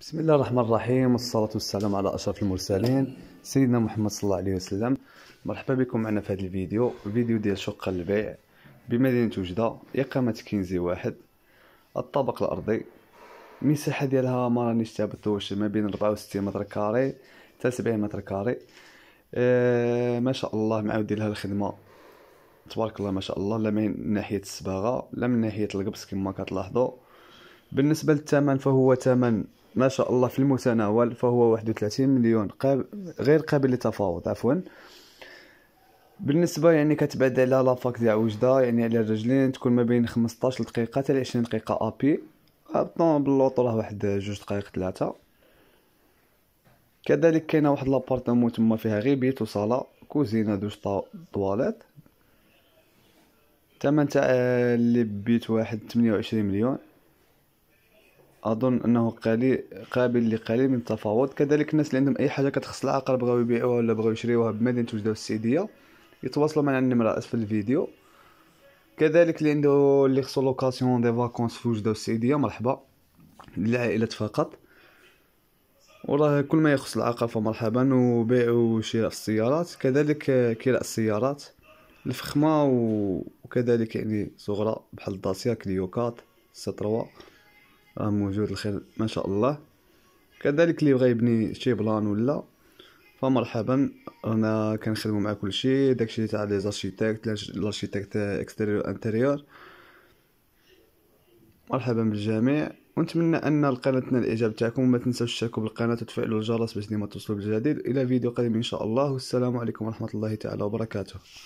بسم الله الرحمن الرحيم والصلاة والسلام على أشرف المرسلين سيدنا محمد صلى الله عليه وسلم مرحبا بكم معنا في هذا الفيديو فيديو ديال شقة البيع بمدينة وجدة إقامة كينزي واحد الطابق الأرضي المساحة ديالها ما رانيش تابت واش ما بين 64 متر كاري حتى 70 متر كاري آه ما شاء الله معاودين لها الخدمة تبارك الله ما شاء الله لا من ناحية الصباغة لا من ناحية القبس كما كتلاحظوا بالنسبة للثمن فهو ثمن ما شاء الله في المتناول فهو 31 مليون قاب... غير قابل للتفاوض عفوا بالنسبة يعني كتبعد على لافاك ديال وجدة يعني على الرجلين تكون ما بين 15 دقيقة حتى 20 دقيقة ابي الطون باللوطو راه واحد جوج دقائق ثلاثة كذلك كاينة واحد لابارتمون تما فيها غير بيت وصالة كوزينة دوش طواليت تمن تاع آه، اللي بيت واحد 28 مليون اظن انه قليل قابل لقليل من التفاوض كذلك الناس اللي عندهم اي حاجه كتخص العقار بغاو يبيعوها ولا بغاو يشريوها بمدينه وجده السيديه يتواصلوا معنا النمره اسفل الفيديو كذلك اللي عنده اللي خصو لوكاسيون دي فاكونس في وجده السيديه مرحبا للعائلات فقط وراه كل ما يخص العقار فمرحبا وبيع وشراء السيارات كذلك كراء السيارات الفخمه وكذلك يعني صغرى بحال الداسيا كليوكات ستروا راه موجود الخير ما شاء الله كذلك اللي بغى يبني شي بلان ولا فمرحبا انا كنخدمو مع كلشي داكشي تاع لي زارشيتيكت لارشيتيكت اكستيريور انتيريور مرحبا بالجميع ونتمنى ان القناه تنال الاعجاب تاعكم وما تنساوش تشتركوا بالقناه وتفعلوا الجرس باش ديما توصلوا بالجديد الى فيديو قريب ان شاء الله والسلام عليكم ورحمه الله تعالى وبركاته